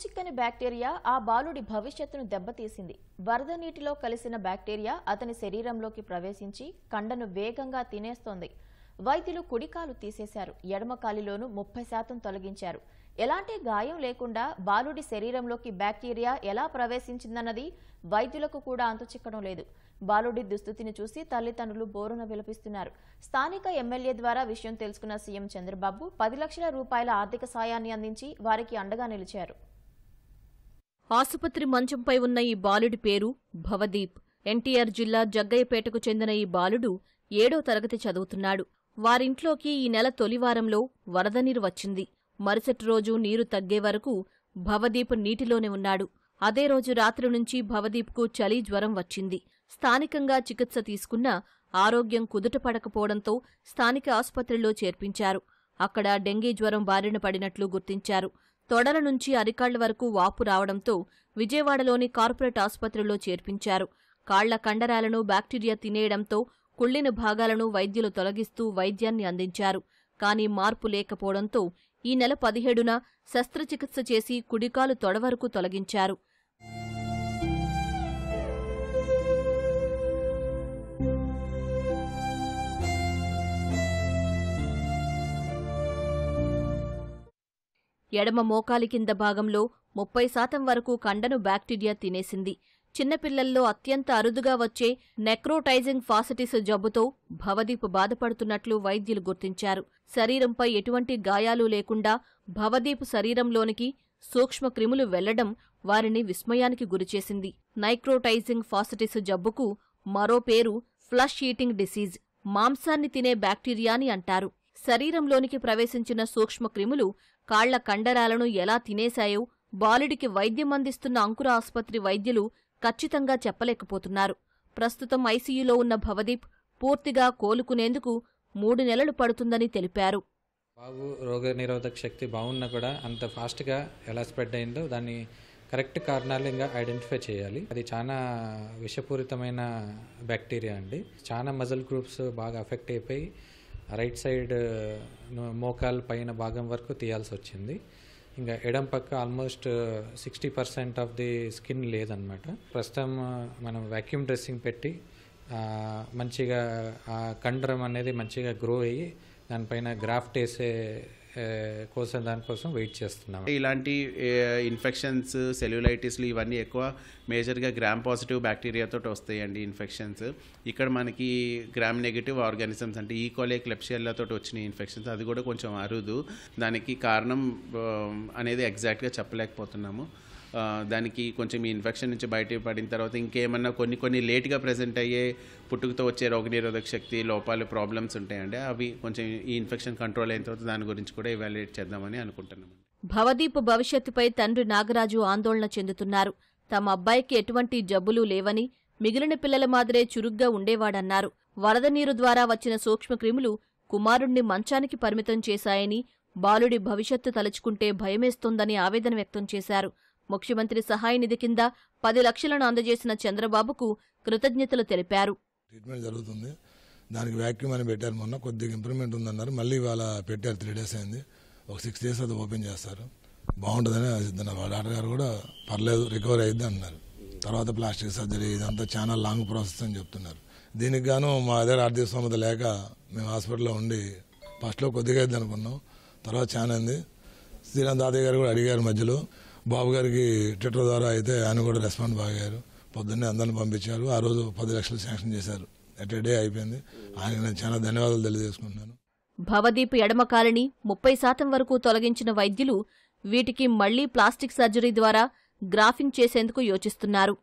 చిక్కని బ్యాక్టీరియా ఆ బాలుడి భవిష్యత్తును దెబ్బతీసింది వరద నీటిలో కలిసిన బ్యాక్టీరియా అతని శరీరంలోకి ప్రవేశించి కండను వేగంగా తినేస్తోంది వైద్యులు కుడికాలు తీసేశారు ఎడమకాలిలోనూ ముప్పై శాతం తొలగించారు ఎలాంటి గాయం లేకుండా బాలుడి శరీరంలోకి బ్యాక్టీరియా ఎలా ప్రవేశించిందన్నది వైద్యులకు కూడా చిక్కడం లేదు బాలుడి దుస్థితిని చూసి తల్లిదండ్రులు బోరున విలపిస్తున్నారు స్థానిక ఎమ్మెల్యే ద్వారా విషయం తెలుసుకున్న సీఎం చంద్రబాబు పది లక్షల రూపాయల ఆర్థిక సాయాన్ని అందించి వారికి అండగా నిలిచారు ఆసుపత్రి మంచంపై ఉన్న ఈ బాలుడి పేరు భవదీప్ ఎన్టీఆర్ జిల్లా జగ్గయ్యపేటకు చెందిన ఈ బాలుడు ఏడో తరగతి చదువుతున్నాడు వారింట్లోకి ఈ నెల తొలివారంలో వరద నీరు వచ్చింది మరుసటి రోజు నీరు తగ్గే వరకు భవదీప్ నీటిలోనే ఉన్నాడు అదే రోజు రాత్రి నుంచి భవదీప్కు చలి జ్వరం వచ్చింది స్థానికంగా చికిత్స తీసుకున్న ఆరోగ్యం కుదుట పడకపోవడంతో స్థానిక ఆసుపత్రిలో చేర్పించారు అక్కడ డెంగీ జ్వరం బారిన పడినట్లు గుర్తించారు తొడల నుంచి అరికాళ్ల వరకు వాపు రావడంతో విజయవాడలోని కార్పొరేట్ ఆసుపత్రిలో చేర్పించారు కాళ్ల కండరాలను బ్యాక్టీరియా తినేయడంతో కుళ్లిన భాగాలను వైద్యులు తొలగిస్తూ వైద్యాన్ని అందించారు కానీ మార్పు లేకపోవడంతో ఈ నెల పదిహేడున శస్త్రచికిత్స చేసి కుడికాలు తొడవరకు తొలగించారు ఎడమ మోకాలి కింద భాగంలో ముప్పై శాతం వరకు కండను బ్యాక్టీరియా తినేసింది చిన్నపిల్లల్లో అత్యంత అరుదుగా వచ్చే నెక్రోటైజింగ్ ఫాసటిస్ జబ్బుతో భవదీప్ బాధపడుతున్నట్లు వైద్యులు గుర్తించారు శరీరంపై ఎటువంటి గాయాలు లేకుండా భవదీప్ శరీరంలోనికి సూక్ష్మ క్రిములు వెళ్లడం వారిని విస్మయానికి గురిచేసింది నైక్రోటైజింగ్ ఫాసటిస్ జబ్బుకు మరో పేరు ఫ్లష్ ఈటింగ్ డిసీజ్ మాంసాన్ని తినే బ్యాక్టీరియాని అంటారు శరీరంలోనికి ప్రవేశించిన సూక్ష్మ క్రిములు కాళ్ల కండరాలను ఎలా తినేశాయో బాలుడికి వైద్యం అందిస్తున్న అంకుర ఆసుపత్రి వైద్యులు ఖచ్చితంగా చెప్పలేకపోతున్నారు ప్రస్తుతం ఐసీయూలో ఉన్న భవదీప్ పూర్తిగా కోలుకునేందుకు మూడు నెలలు పడుతుందని తెలిపారు బాబు రోగ నిరోధక శక్తి బాగున్నా కూడా అంత ఫాస్ట్గా ఎలా స్ప్రెడ్ అయిందో దాన్ని కరెక్ట్ కారణాలు ఇంకా ఐడెంటిఫై చేయాలి అది చాలా విషపూరితమైన బ్యాక్టీరియా అండి చాలా మజల్ గ్రూప్స్ బాగా అఫెక్ట్ అయిపోయి రైట్ సైడ్ మోకాల్ పైన భాగం వరకు తీయాల్సి వచ్చింది ఇంకా ఎడం పక్క almost sixty percent of the skin లేదనమాట ప్రస్తుతం మనం వ్యాక్యూమ్ డ్రెస్సింగ్ పెట్టి మంచిగా ఆ కండరం అనేది మంచిగా గ్రో అయ్యి దానిపైన గ్రాఫ్ట్ వేసే కోసం దానికోసం వెయిట్ చేస్తున్నాం ఇలాంటి ఇన్ఫెక్షన్స్ సెల్యులైటిస్లు ఇవన్నీ ఎక్కువ మేజర్గా గ్రామ్ పాజిటివ్ బ్యాక్టీరియాతో వస్తాయండి ఇన్ఫెక్షన్స్ ఇక్కడ మనకి గ్రామ్ నెగిటివ్ ఆర్గానిజమ్స్ అంటే ఈకోలే క్లెప్షియల్లతో వచ్చిన ఇన్ఫెక్షన్స్ అది కూడా కొంచెం అరుదు దానికి కారణం అనేది ఎగ్జాక్ట్గా చెప్పలేకపోతున్నాము దానికి కొంచెం ఈ ఇన్ఫెక్షన్ నుంచి బయటపడిన తర్వాత ఇంకేమన్నా కొన్ని కొన్ని లేట్గా ప్రజెంట్ అయ్యే పుట్టుకతో వచ్చే రోగనిరోధక శక్తి లోపాలు ప్రాబ్లమ్స్ ఉంటాయండి అవి కొంచెం ఈ ఇన్ఫెక్షన్ కంట్రోల్ అయిన తర్వాత దాని గురించి కూడా కూడా ఎవాల్యుయేట్ చేద్దామని అనుకుంటున్నామండి భవదీప్ భవిష్యత్తుపై తండ్రి నాగరాజు ఆందోళన చెందుతున్నారు తమ అబ్బాయికి ఎటువంటి జబ్బులు లేవని మిగిలిన పిల్లల మాదిరే చురుగ్గా ఉండేవాడన్నారు వరద నీరు ద్వారా వచ్చిన సూక్ష్మక్రిములు కుమారుణ్ణి మంచానికి పరిమితం చేశాయని బాలుడి భవిష్యత్తు తలుచుకుంటే భయమేస్తోందని ఆవేదన వ్యక్తం చేశారు ముఖ్యమంత్రి సహాయ నిధి కింద పది లక్షలను అందజేసిన చంద్రబాబుకు కృతజ్ఞతలు తెలిపారు ట్రీట్మెంట్ జరుగుతుంది దానికి వ్యాక్యూమ్ అని పెట్టారు మొన్న కొద్దిగా ఇంప్రూవ్మెంట్ ఉందన్నారు మళ్ళీ ఇవాళ పెట్టారు త్రీ డేస్ అయింది ఒక సిక్స్ డేస్ అది ఓపెన్ చేస్తారు బాగుంటుందని వాళ్ళ డాక్టర్ గారు కూడా పర్లేదు రికవర్ అయ్యిద్ది అన్నారు తర్వాత ప్లాస్టిక్ సర్జరీ ఇదంతా చాలా లాంగ్ ప్రాసెస్ అని చెప్తున్నారు దీనికి గాను మా దగ్గర ఆర్థిక స్థోమత లేక మేము హాస్పిటల్లో ఉండి ఫస్ట్లో కొద్దిగా అయింది అనుకున్నాం తర్వాత చాలా అయింది శ్రీరామ్ తాతయ్య గారు కూడా అడిగారు మధ్యలో బాబు గారికి ట్విట్టర్ ద్వారా అయితే ఆయన కూడా రెస్పాండ్ బాగారు పొద్దున్నే అందరిని పంపించారు ఆ రోజు పది లక్షలు శాంక్షన్ చేశారు అయిపోయింది ఆయన చాలా ధన్యవాదాలు తెలియజేసుకుంటున్నాను భవదీప్ ఎడమ కాలని ముప్పై శాతం వరకు తొలగించిన వైద్యులు వీటికి మళ్లీ ప్లాస్టిక్ సర్జరీ ద్వారా గ్రాఫింగ్ చేసేందుకు యోచిస్తున్నారు